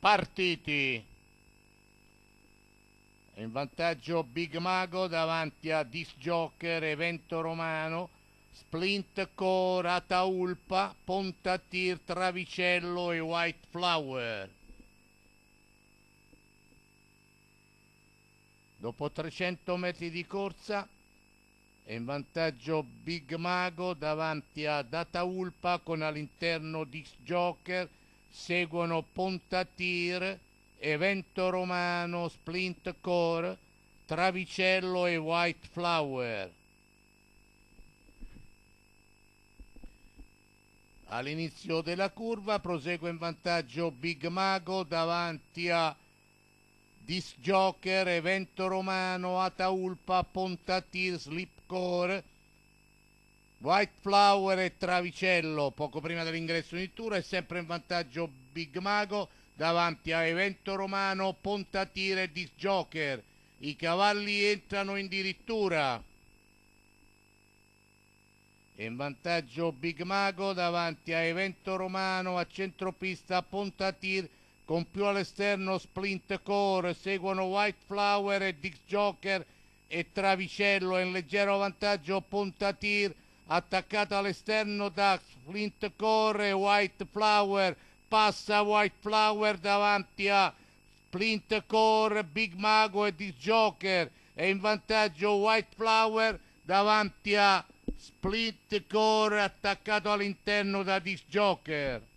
partiti. In vantaggio Big Mago davanti a Disc Joker, Evento Romano, Splint Core, Ataulpa, Pontatir, Travicello e White Flower. Dopo 300 metri di corsa è in vantaggio Big Mago davanti a Dataulpa con all'interno Disc Joker, seguono Pontatir, Evento Romano, Splint Core, Travicello e White Flower. All'inizio della curva prosegue in vantaggio Big Mago davanti a Disc Joker, Evento Romano, Ataulpa, Pontatir, Slipcore, White Flower e Travicello poco prima dell'ingresso in tour è sempre in vantaggio Big Mago davanti a Evento Romano, Pontatire e Disc Joker. I cavalli entrano in dirittura. È in vantaggio Big Mago davanti a Evento Romano, a centropista Pontatire con più all'esterno Splint Core, seguono White Flower e Dix Joker e Travicello in leggero vantaggio Pontatire attaccato all'esterno da Flint Core, e White Flower, passa White Flower davanti a Flint Core, Big Mago e Dick Joker, è in vantaggio White Flower davanti a Split Core attaccato all'interno da Dick Joker.